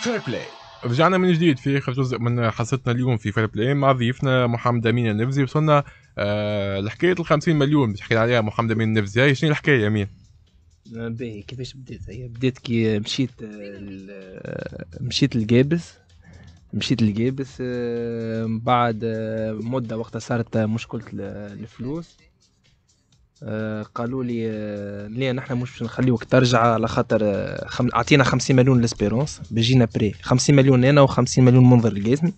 فير بلاي رجعنا من جديد في اخر جزء من حصتنا اليوم في فير بلاي مع ضيفنا محمد امين النفزي وصلنا آه، لحكايه ال 50 مليون باش حكينا عليها محمد امين النفزي هاي شنو الحكايه امين؟ آه، باهي كيفاش بديت هي بديت كي مشيت آه، مشيت لقابس مشيت لقابس من بعد مده وقتها صارت مشكله الفلوس آه، قالوا لي آه، لا نحن مش باش نخليوك ترجع على خاطر اعطينا آه، 50 مليون لسبيرونس بجينا بري 50 مليون انا و50 مليون منظر الجازمي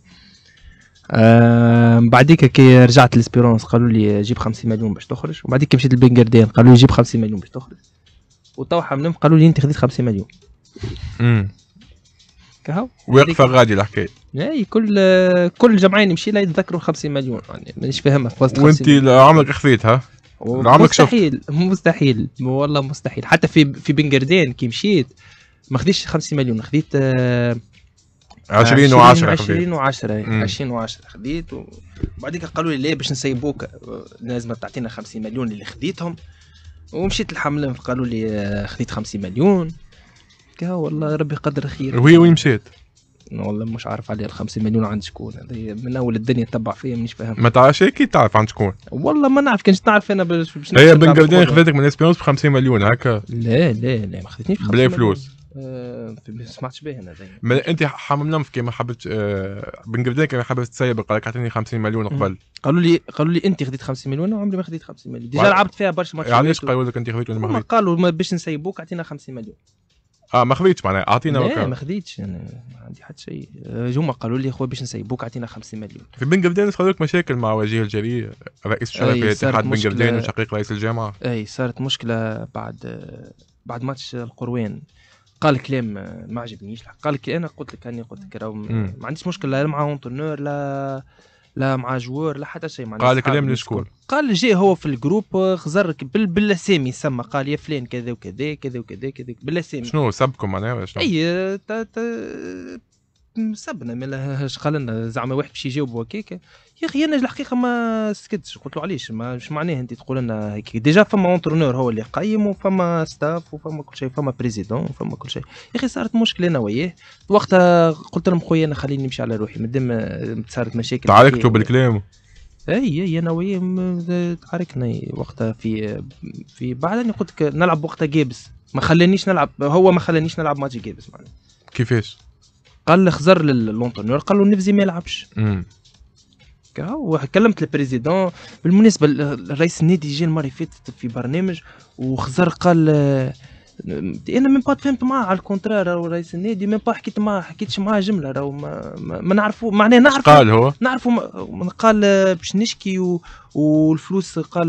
من بعديك كي رجعت لسبيرونس قالوا لي جيب 50 مليون باش تخرج وبعديك كي مشيت لبنجردين قالوا لي جيب 50 مليون باش تخرج وتو حملهم قالوا لي انت خذيت 50 مليون امم كهو واقفه غادي الحكايه اي كل كل جمعين نمشي لا يتذكروا 50 مليون يعني مانيش فاهمها وانت عمرك خفيتها مستحيل مستحيل والله مستحيل حتى في في بنجردين كي مشيت ما خديتش 50 مليون خديت 20 و10 20 و10 20 و10 خديت وبعديك قالوا لي لا باش نسيبوك لازم تعطينا 50 مليون اللي خديتهم ومشيت الحملة قالوا لي آه، خديت 50 مليون قلت والله ربي قدر خير وهي وين مشيت؟ والله مش عارف عليه ال 50 مليون عند شكون هذه من اول الدنيا تبع فيا مانيش فاهم ما تعرفش اكيد تعرف عند شكون والله ما نعرف كانش تعرف انا باش هي بن جلدين خذتك من اسبيرونس ب 50 مليون هكا لا لا لا ما خذتنيش ب 50 مليون بلا فلوس آه، ما سمعتش بها انا ما انت حمام كي ما حبيت آه بن جلدين كيما حبيت تسيب قال لك اعطيني 50 مليون قبل قالوا لي قالوا لي انت خذيت 50 مليون وعمري ما خذيت 50 مليون ديجا لعبت فيها برشا ماتشات علاش يعني قالوا لك انت خذيت ولا ما خذيت؟ قالوا باش نسيبوك اعطينا 50 مليون اه ما خذيتش معناها اعطينا لا ما خذيتش انا ما عندي حتى شيء هما آه، قالوا لي خويا باش نسيبوك اعطينا 50 مليون في بن قبدان لك مشاكل مع وجيه الجري رئيس في اتحاد بن قبدان وشقيق رئيس الجامعه اي صارت مشكله بعد بعد ماتش القروان قال كلام ما عجبنيش قال لك انا قلت لك اني قلت لك ما عنديش مشكله لا مع اونترنور لا لا مع جوار لا حتى شيء قال كلام شكون؟ قال جاي هو في الجروب آه، خزرك بالاسامي سما قال يا فلان كذا وكذا كذا وكذا كذا بالاسامي شنو سبكم معناها شنو؟ اي تا تا مسبنا اش قال لنا زعما واحد باش يجاوب هكاك يا اخي انا الحقيقه ما سكتش قلت له علاش ما مش معناه انت تقول لنا هيك ديجا فما اونترونور هو اللي قايم وفما ستاف وفما كل شيء فما بريزيدون وفما كل شيء يا اخي صارت مشكله انا وياه وقتها قلت لهم خويا انا خليني نمشي على روحي مادام صارت مشاكل تعاركتوا بالكلام اي اي انا وياه تعاركنا وقتها في في بعدين قلت لك نلعب وقتها جيبس ما خلانيش نلعب هو ما خلانيش نلعب ماتش جيبس معناها كيفاش قال خزر للونترنور قال له النفزي ما يلعبش وكلمت البريزيدون بالمناسبه الرئيس النادي جا المره فاتت في برنامج وخزر قال انا ميم با تفهمت معاه على الكونترار راهو رئيس النادي ميم با حكيت معاه حكيتش معاه جمله راهو ما, ما, نعرفو معناه نعرفو قال هو نعرفو ما قال باش نشكي و... والفلوس قال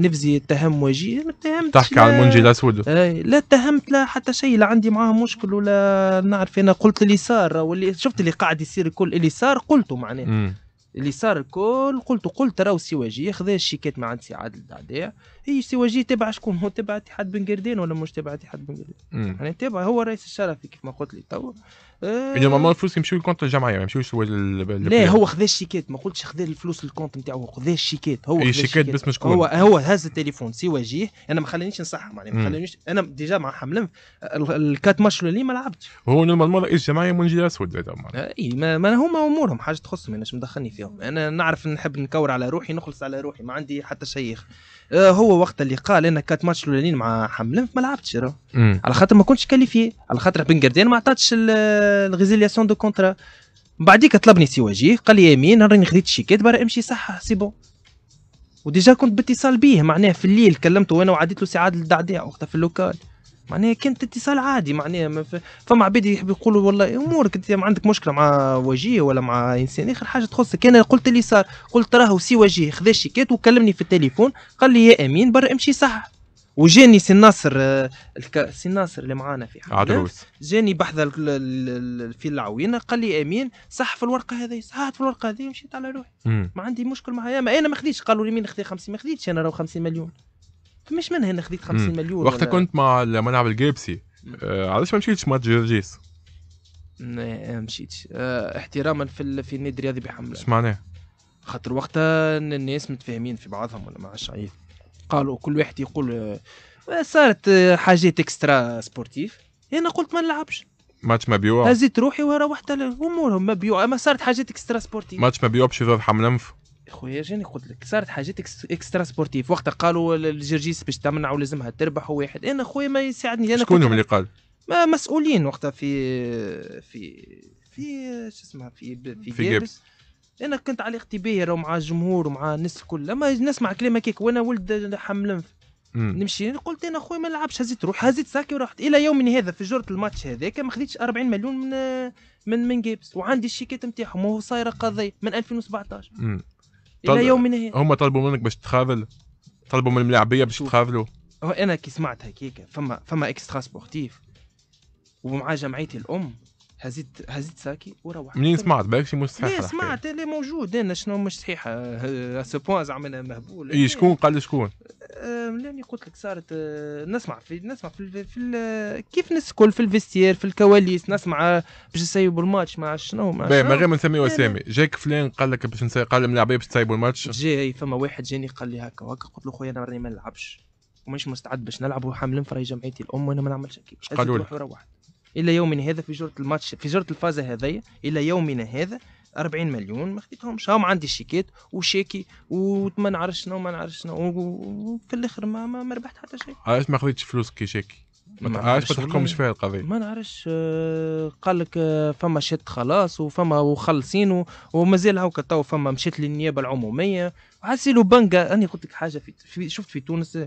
نفزي اتهم وجيه ما اتهمتش تحكي لا... على المنجي الاسود لا اتهمت لا حتى شيء لا عندي معاه مشكل ولا نعرف انا قلت اللي صار واللي شفت اللي قاعد يصير كل اللي صار قلته معناه اللي صار الكل قلت قلت راهو السواجي خذا الشيكات مع سي عادل دعداع هي السواجي تبع شكون هو تبع اتحاد بن قردين ولا مش تبع اتحاد بن قردين يعني تبع هو رئيس الشرفي كيف ما قلت لي تو اه يعني نورمال الفلوس يمشيو للكونت الجمعيه ما يمشيوش هو لا هو خذا الشيكات ما قلتش خذا الفلوس للكونت نتاعو خذا الشيكات هو إيه، خذا الشيكات باسم شكون هو هو هز التليفون سي وجيه انا ما خلانيش نصحح معناها ما خلانيش انا ديجا مع حملم الكات ماتش اللي ما لعبتش هو نورمال رئيس جمعيه منجي اسود زاد آه، اي ما ما هما امورهم حاجه تخصهم انا مدخلني فيهم انا نعرف نحب نكور على روحي نخلص على روحي ما عندي حتى شيخ آه، هو وقت اللي قال انا كات ماتش الاولانيين مع حملم ما لعبتش على خاطر ما كنتش كاليفي على خاطر بن ما عطاتش الريزيلياسيون دو كونترا من بعديك طلبني سي وجيه قال لي امين راني خديت الشيكات برا امشي صح سي بون وديجا كنت باتصال بيه معناه في الليل كلمته وانا وعديت له سعاد الدعداع وقتها في اللوكال معناها كانت اتصال عادي معناها فما عباد يحب يقولوا والله امورك انت ما عندك مشكله مع وجيه ولا مع انسان اخر حاجه تخصك انا قلت اللي صار قلت راهو سي وجيه خذا الشيكات وكلمني في التليفون قال لي يا امين برا امشي صح وجاني سي ناصر آه، سي ناصر اللي معانا في عدروس جاني بحذا في العوينه قال لي امين صح في الورقه هذه صحت في الورقه هذه مشيت على روحي ما عندي مشكل معايا ما انا ما خديتش قالوا لي مين خدي 50 ما خديتش انا راه 50 مليون فمش من هنا خديت 50 مليون وقتها كنت مع الملعب الجيبسي آه علاش ما مشيتش ماتش جرجيس؟ ما مشيتش آه احتراما في في النادي الرياضي بحمله اش معناه؟ خاطر وقتها الناس متفاهمين في بعضهم ولا ما عادش عيب قالوا كل واحد يقول آه، صارت آه، حاجات اكسترا سبورتيف انا قلت ما نلعبش ماتش مبيوع هزيت روحي وروحت امورهم مبيوع اما صارت حاجات اكسترا سبورتيف ماتش مبيوع باش يضرب انف خويا جاني قلت لك صارت حاجات اكسترا سبورتيف وقتها قالوا الجرجيس باش تمنع ولازمها تربح واحد انا خويا ما يساعدني انا شكون اللي قال ما مسؤولين وقتها في في في شو اسمها في في, في جيبس انا كنت على اختبار ومع الجمهور ومع الناس الكل اما نسمع كلام هكاك وانا ولد حمل نمشي قلت انا خويا ما نلعبش هزيت روح هزيت ساكي ورحت الى يومنا هذا في جرة الماتش هذاك ما خديتش 40 مليون من من من جيبس وعندي الشيكات نتاعهم وهو صايره قضيه من 2017 مم. الى يومنا هذا هما طلبوا منك باش تخاذل طلبوا من الملاعبيه باش تخاذلوا انا كي سمعت هكيك فما فما اكسترا سبورتيف ومع جمعيتي الام هزيت هزيت ساكي وروحت منين سمعت بالك شي مش صحيح لا سمعت لا موجود انا شنو مش صحيح آه، سو بوان زعما انا مهبول اي شكون قال شكون؟ آه، لاني قلت لك صارت آه، نسمع في نسمع في, في كيف الناس الكل في الفيستير في الكواليس نسمع باش نسيبوا الماتش مع شنو مع باهي من غير ما نسميو يعني اسامي جاك فلان قال لك باش نسيب قال للعبيه باش تسيبوا الماتش جاي فما واحد جاني قال لي هكا وهكا قلت له خويا انا راني ما نلعبش ومش مستعد باش نلعب وحامل فراي جمعيتي الام وانا ما نعملش كيف قالوا لك روحت الى يومنا هذا في جره الماتش في جره الفازه هذيا الى يومنا هذا 40 مليون ما خديتهمش هاهم عندي شيكات وشيكي وما نعرفش شنو ما نعرفش شنو وفي الاخر ما ما, ما ربحت حتى شيء علاش ما خديتش فلوس كي شيكي علاش ما تحكمش فيها القضيه ما نعرفش آه، قال لك آه، فما شت خلاص وفما وخلصين ومازال هاكا تو فما مشيت للنيابه العموميه وحسيلو بنكا انا قلت لك حاجه في شفت في تونس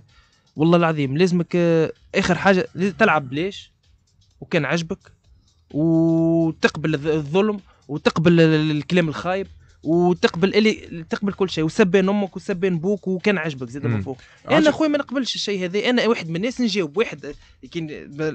والله العظيم لازمك آه، اخر حاجه تلعب بلاش وكان عجبك وتقبل الظلم وتقبل الكلام الخايب وتقبل اللي تقبل كل شيء وسبان امك وسبان بوك وكان عجبك زاد من فوق انا خويا ما نقبلش الشيء هذا انا واحد من الناس نجاوب واحد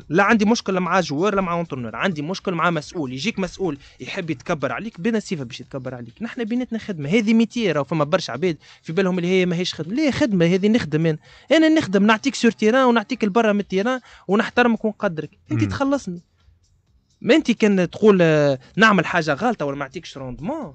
لا عندي مشكله مع جوار لا مع اونترنور عندي مشكل مع مسؤول يجيك مسؤول يحب يتكبر عليك بنا صفه باش يتكبر عليك نحن بيناتنا خدمه هذه ميتي فما برشا عباد في بالهم اللي هي ماهيش خدمه لا خدمه هذه نخدم انا انا نخدم نعطيك سور تيران ونعطيك البرة من التيران ونحترمك ونقدرك انت تخلصني ما انت كان تقول آه، نعمل حاجه غلطه ولا ما نعطيكش روندمون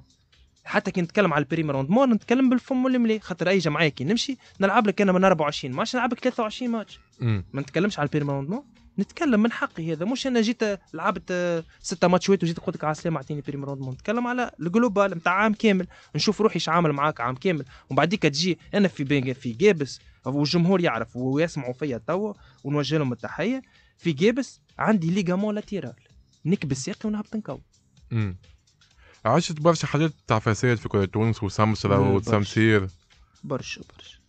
حتى كي نتكلم على البريمير روندمون نتكلم بالفم والملي خاطر اي جمعيه كي نمشي نلعب لك انا من 24 ماتش نلعب لك 23 ماتش ما نتكلمش على البريمير روندمون نتكلم من حقي هذا مش انا جيت لعبت ستة ماتشات وجيت قلت لك على السلامه اعطيني بريم روندمون نتكلم على الجلوبال نتاع عام كامل نشوف روحي عامل معاك عام كامل ومن بعديك تجي انا في في جابس والجمهور يعرف ويسمعوا فيا توا ونوجه لهم التحيه في جابس عندي ليغامون لاتيرال نكبس ساقي ونهبط نكو عشت برشا حاجات تاع فساد في كره تونس وسمسره مم، برشا. وتسمسير برشا برشا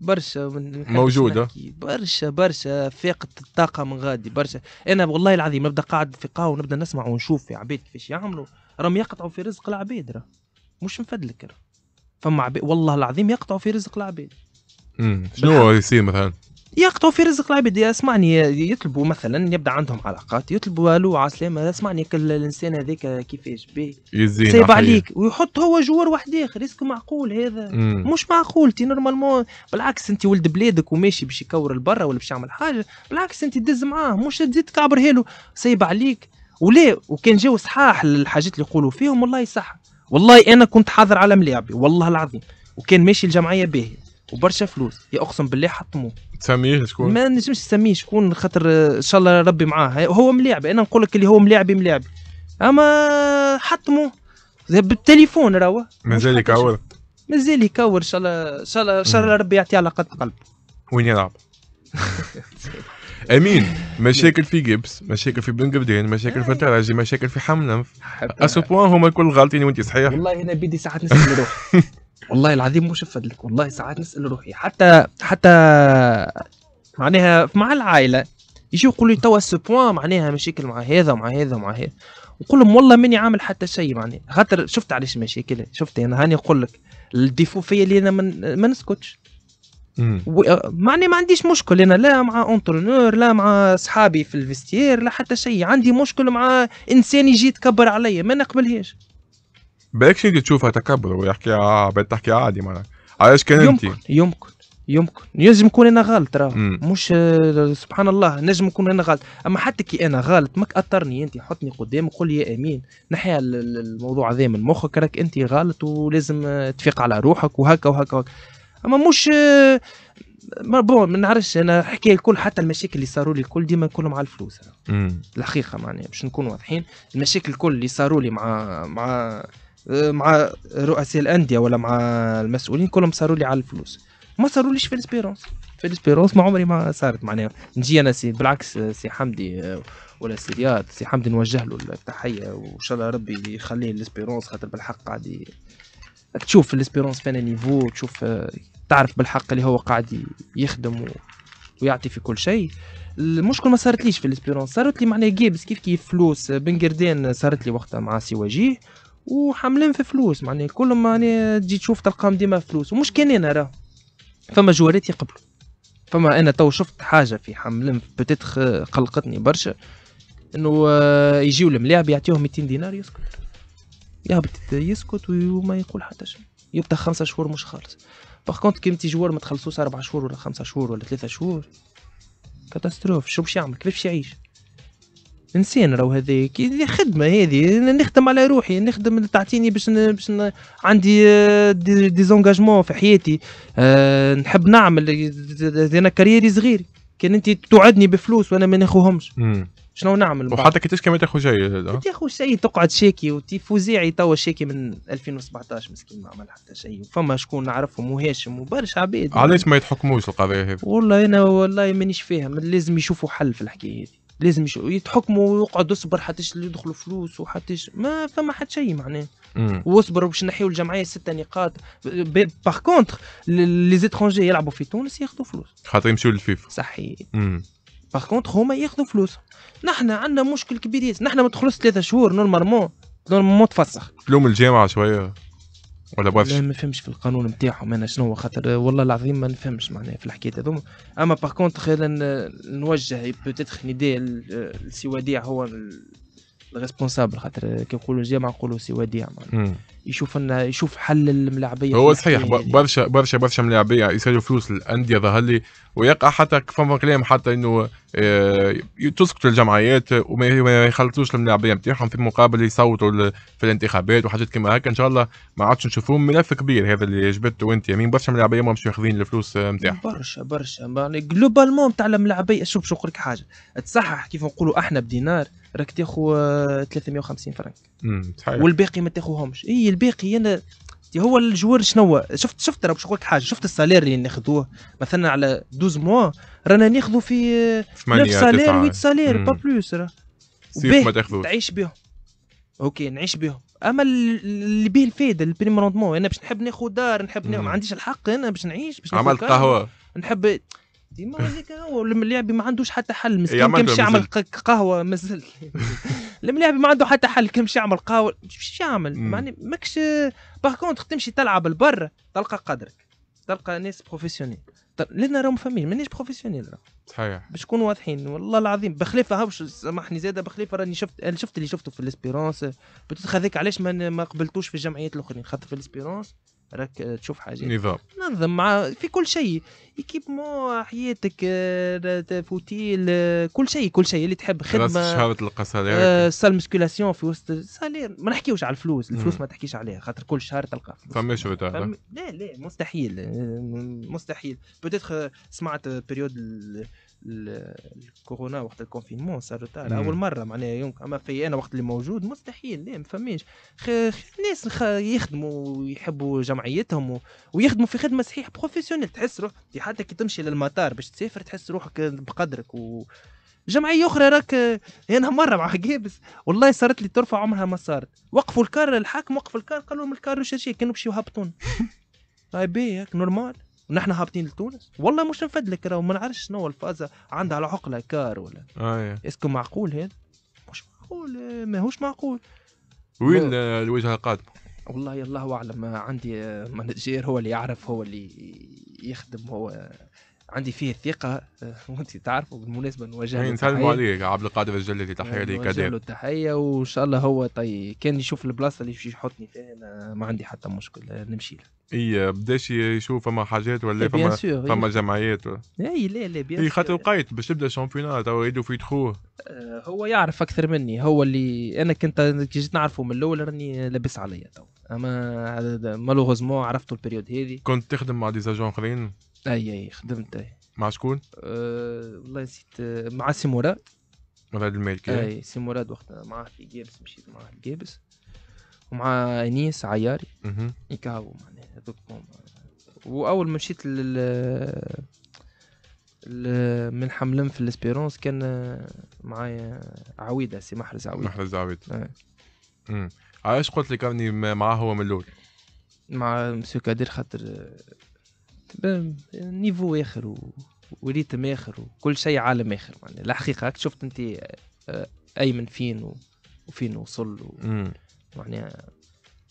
برشا من- موجودة. برشا برشا فاقة الطاقة من غادي برشا أنا والله العظيم نبدا قاعد في قهوة ونبدا نسمع ونشوف في عباد كيفاش يعملوا راهم يقطعوا في رزق العباد راه مش مفدلك فما عبيد. والله العظيم يقطعوا في رزق العباد شنو يصير مثلا يقطعوا في رزق العباد اسمعني يطلبوا مثلا يبدا عندهم علاقات يطلبوا الو عسلامه اسمعني كل الانسان هذاك كيفاش بيه سيب عليك ويحط هو جوار واحد اخر ريسك معقول هذا مم. مش معقول تي نورمالمون بالعكس انت ولد بلادك وماشي باش يكور لبرا ولا باش يعمل حاجه بالعكس انت دز معاه مش تزيد تكعبر هيلو سيب عليك ولا وكان جاو صحاح الحاجات اللي يقولوا فيهم والله صح والله انا كنت حاضر على ملاعبي والله العظيم وكان ماشي الجمعيه باهيه وبرشا فلوس يا اقسم بالله حطموه تسميه شكون ما نجمش نسميه شكون خاطر ان شاء الله ربي معاه هو ملاعب انا نقول لك اللي هو ملاعبي ملاعبي اما حطموه بالتليفون راهو مازال يكور مازال يكور ان شاء الله ان شاء الله ان شاء الله ربي يعطيه على قد قلب وين يلعب امين مشاكل في جبس مشاكل في بن قبدين مشاكل في آه. الترجي مشاكل في انف اسو بوان هما الكل غالطين وانت صحيح والله انا بيدي ساعات نسال روحي والله العظيم مش لك والله ساعات نسال روحي حتى حتى معناها مع العائله يجي يقول لي توا سو معناها مشاكل مع هذا ومع هذا ومع هذا نقول لهم والله ماني عامل حتى شيء معناها خاطر شفت علاش مشاكل شفت انا هاني نقول لك الديفو فيا اللي انا ما نسكتش معني ما عنديش مشكل انا لا مع اونترونور لا مع اصحابي في الفيستير لا حتى شيء عندي مشكل مع انسان يجي يتكبر عليا ما نقبلهاش بالكش انت تشوفها تكبر ويحكي اه تحكي عادي معناها علاش كان انت يمكن يمكن يمكن ينجم نكون انا غلط راه مش آه، سبحان الله نجم نكون انا غلط اما حتى كي انا غلط ما اثرني انت حطني قدامك قول لي يا امين نحيا الموضوع هذا من مخك راك انت غلط ولازم آه، تفيق على روحك وهكا وهكا, وهكا. اما مش آه، ما بون ما نعرفش انا حكي الكل حتى المشاكل اللي صاروا لي الكل ديما كلهم على الفلوس الحقيقه معناها باش نكون واضحين المشاكل الكل اللي صاروا لي مع مع آه، مع رؤساء الانديه ولا مع المسؤولين كلهم صاروا لي على الفلوس ما صاروليش في الاسبيرونس في الاسبيرونس ما عمري ما صارت معناها نجي انا سي بالعكس آه، سي حمدي آه، ولا سي رياض سي حمدي نوجه له التحيه وان شاء الله ربي يخليه الاسبيرونس خاطر بالحق قاعد تشوف الاسبيرونس فين نيفو تشوف تعرف بالحق اللي هو قاعد يخدم ويعطي في كل شيء المشكل ما صارت ليش في الاسبيرونس صارت لي معناها جيبس كيف كيف فلوس بن قردان صارت لي وقتها مع سي وجيه وحاملين في فلوس معناها كلهم معناها تجي تشوف تلقاهم ديما فلوس ومش كان انا راه فما جوارات يقبلوا فما انا تو شفت حاجه في حاملين بتتخ قلقتني برشا انه آه، يجيو الملاعب يعطيهم 200 دينار يسكت يهبط يسكت وما يقول حتى شيء يبدا خمسة شهور مش خالص باغ كونت كي متي جوار ما تخلصوش اربع شهور ولا خمسة شهور ولا ثلاثة شهور كاتاستروف شو باش يعمل كيفاش يعيش نسينا راهو هذاك خدمه هذه نخدم على روحي نخدم تعطيني باش ن... باش ن... عندي آه، دي, زونجاجمون في حياتي أه نحب نعمل انا كاريري صغير كان انت توعدني بفلوس وانا ما ناخذهمش شنو نعمل وحتى كي تشكي ما تاخذ شيء ما تاخذ شيء تقعد شاكي وتيفوزيعي توا شاكي من 2017 مسكين ما عمل حتى شيء فما شكون نعرفهم وهاشم وبرشا عباد علاش ما يتحكموش القضيه هذه والله انا والله مانيش فاهم لازم يشوفوا حل في الحكايه هذه لازم يتحكموا ويقعد اصبر حتى يدخلوا فلوس وحتى ما فما حتى شيء معناه واصبر باش نحيوا الجمعيه سته نقاط باغ كونتخ لي زيترونجي يلعبوا في تونس ياخذوا فلوس خاطر يمشيو للفيفا صحيح باغ كونتخ هما ياخذوا فلوس نحن عندنا مشكل كبير ياسر نحن ما تخلص ثلاثة شهور نورمالمون نورمالمون تفسخ تلوم الجامعه شويه ولا بوافش لا ما نفهمش في القانون نتاعهم انا شنو خاطر والله العظيم ما نفهمش معناها في الحكايه هذوما اما باغ كونتخ نوجه بوتيتخ نيدي السي وديع هو ريسبونسابل خاطر كي نقولوا ما نقولوا سي وديع يشوف يشوف حل الملاعبيه هو صحيح برشا برشا برشا ملاعبيه يسالوا فلوس للانديه ظهر لي ويقع حتى فما كلام حتى انه آه، تسكت الجمعيات وما يخلطوش الملاعبيه نتاعهم في مقابل يصوتوا في الانتخابات وحاجات كما هكا ان شاء الله ما عادش نشوفوهم ملف كبير هذا اللي جبته انت يمين برشا ملاعبيه ما مش ياخذين الفلوس نتاعهم آه، برشا برشا جلوبالمون يعني تاع الملاعبيه شوف شو نقول لك حاجه تصحح كيف نقولوا احنا بدينار راك تاخو 350 فرنك والباقي ما تاخوهمش اي الباقي انا هو الجوار شنو شفت شفت راه باش نقول حاجه شفت السالير اللي ناخذوه مثلا على 12 موا رانا ناخذوا في 9 سالير 8 سالير با بلوس راه ما تاخذوش تعيش بهم اوكي نعيش بهم اما اللي به الفايده البريم روندمون انا باش نحب ناخذ دار نحب ما عنديش الحق انا باش نعيش باش عملت قهوه نحب ديما هذاك هو الملاعبي ما عندوش حتى حل مسكين كان يعمل قهوه مازال الملاعبي ما عنده حتى حل كان يعمل قهوه باش يعمل معني ماكش باغ كونتخ تمشي تلعب البر تلقى قدرك تلقى ناس بروفيسيونيل لان راهم فاهمين مانيش بروفيسيونيل راه صحيح باش نكونوا واضحين والله العظيم بخلاف هاوش سامحني زاده بخلاف راني شفت شفت اللي شفته في الاسبيرونس هذاك علاش ما قبلتوش في الجمعيات الاخرين خاطر في الاسبيرونس راك تشوف حاجات نظام نظم مع في كل شيء ايكيبمون حياتك آه، فوتيل آه، كل شيء كل شيء اللي تحب خدمه شهاوة القصه آه، سال مسكولاسيون في وسط سالير ما نحكيوش على الفلوس الفلوس ما تحكيش عليها خاطر كل شهر تلقى فلوس فما شو فم... لا لا مستحيل مستحيل بوتيتر سمعت بريود ال... الكورونا وقت الكونفينمون صار اول مره معناها يمكن اما في انا وقت اللي موجود مستحيل لا ما فماش الناس يخدموا ويحبوا جمعيتهم ويخدموا في خدمه صحيح بروفيسيونيل تحس روحك حتى كي تمشي للمطار باش تسافر تحس روحك بقدرك و جمعية أخرى راك هنا مرة مع قابس والله صارت لي ترفع عمرها ما صارت وقفوا الكار الحاكم وقف الكار قالوا لهم الكار شاشية كانوا باش يهبطون هاي بي نورمال ونحن هابطين لتونس والله مش نفدلك راه ما نعرفش شنو الفازة عندها العقلة كار ولا آه اسكو معقول هذا مش معقول ماهوش معقول وين الوجهة القادمة والله الله اعلم عندي مانجير هو اللي يعرف هو اللي يخدم هو عندي فيه الثقه آه، وانت تعرفوا بالمناسبه نوجه يعني له نسلموا عليك عبد القادر الجلالي تحيه آه، ليك نوجه له التحيه وان شاء الله هو طي كان يشوف البلاصه اللي يحطني فيها انا ما عندي حتى مشكل نمشي له اي بداش يشوف فما حاجات ولا فما فما جمعيات اي لا لا بيان اي خاطر لقيت باش تبدا الشامبيونا توا يدو في تخوه آه، هو يعرف اكثر مني هو اللي انا كنت كي جيت نعرفه من الاول راني لابس عليا تو اما مالوغوزمون عرفته البريود هذه كنت تخدم مع ديزاجون اخرين اي اي خدمت اي مع شكون؟ أه والله نسيت أه، مع مع مراد مراد الملكي اي مراد وقتها معاه في جابس مشيت معاه في جابس ومع انيس عياري اها يكاو معناها هذوك واول ما مشيت لل ل- من حملم في الاسبيرونس كان أه، معايا عويده سي محرز عويده محرز عويدة آه. علاش قلت لك راني معاه هو من الاول مع مسيو كادير خاطر نيفو اخر و... وريتم اخر وكل شيء عالم اخر يعني الحقيقه هك شفت انت آه، ايمن فين و... وفين وصل و... معناها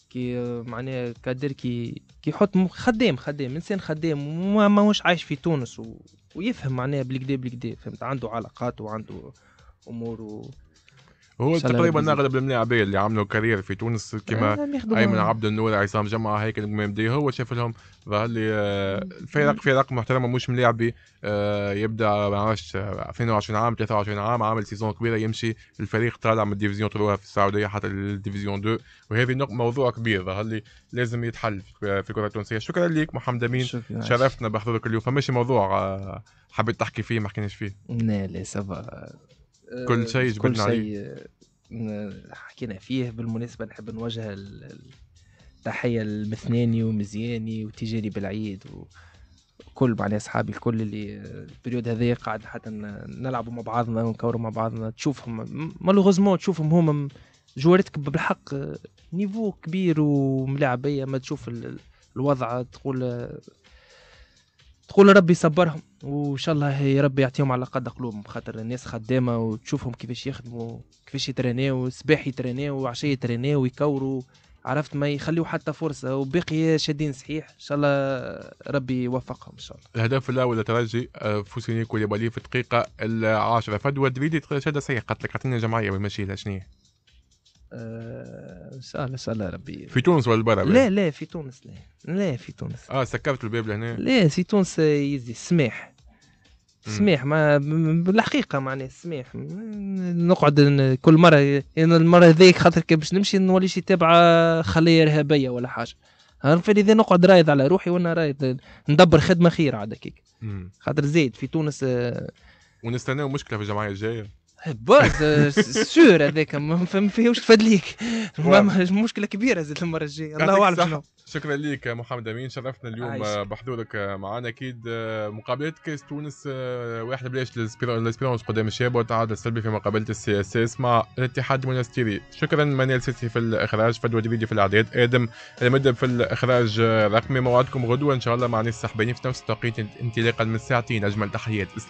كي معناها كادر كي كي يحط خدام خدام انسان خدام وما ماهوش عايش في تونس و... ويفهم معناها بالكدا بالكدا فهمت عنده علاقات وعنده امور و... هو تقريبا اغلب الملاعبين اللي عملوا كارير في تونس آه، كما ايمن عبد النور عصام جمعه هيك هو شاف لهم ظهر لي الفرق فرق محترمه مش ملاعبي آه، يبدا ما 22 عام 23 عام عامل سيزون كبيره يمشي الفريق طالع من الديفيزيون تروها في السعوديه حتى الديفيزيون 2 وهذه موضوع كبير ظهر لي لازم يتحل في الكره التونسيه شكرا لك محمد امين شرفتنا بحضورك اليوم فماشي موضوع آه، حبيت تحكي فيه ما حكيناش فيه لا لا سافا آه، كل شيء كل شيء آه، حكينا فيه بالمناسبه نحب نوجه التحيه لمثناني ومزياني وتجاري بالعيد و... كل معناها اصحابي الكل اللي آه، البريود هذايا قاعد حتى نلعبوا مع بعضنا ونكوروا مع بعضنا تشوفهم مالوغوزمون تشوفهم هما جوارتك بالحق نيفو كبير وملاعبيه ما تشوف الوضع تقول تقول ربي يصبرهم وان شاء الله يا ربي يعطيهم على قد قلوبهم خاطر الناس خدامه وتشوفهم كيفاش يخدموا كيفاش يترينيو صباح يترينيو وعشيه يترينيو ويكوروا عرفت ما يخليو حتى فرصه وباقي شادين صحيح ان شاء الله ربي يوفقهم ان شاء الله الهدف الاول ترجي آه، فوسيني كوليبالي في الدقيقه العاشره فدوى دريدي شاد صحيح قالت لك اعطينا جمعيه لها شنو آه، سأل سأل ربي في تونس ولا برا لا لا في تونس لا لا في تونس اه سكرت الباب لهنا لا في تونس يزي سماح سماح ما بالحقيقة معناه سماح نقعد كل مرة يعني المرة هذيك خاطر كي باش نمشي نولي شي تابعة خلية إرهابية ولا حاجة عارف اذا نقعد رايد على روحي وانا رايد ندبر خدمة خير عاد هكاك خاطر زيد في تونس آه، ونستناو مشكلة في الجمعية الجاية بعد سور هذاك ما فهم فيه واش تفاد ليك مشكله كبيره زاد المره الجايه الله اعلم شنو شكرا لك محمد امين شرفتنا اليوم بحضورك معنا اكيد مقابله كاس تونس واحد بلاش لاسبيرونس قدام الشاب والتعادل السلبي في مقابله السي اس اس مع الاتحاد المنستيري شكرا منال سيسي في الاخراج فدوى دريدي في الاعداد ادم المدب في الاخراج رقمي موعدكم غدوه ان شاء الله مع نيس السحباني في نفس التوقيت انطلاقا من ساعتين اجمل تحيات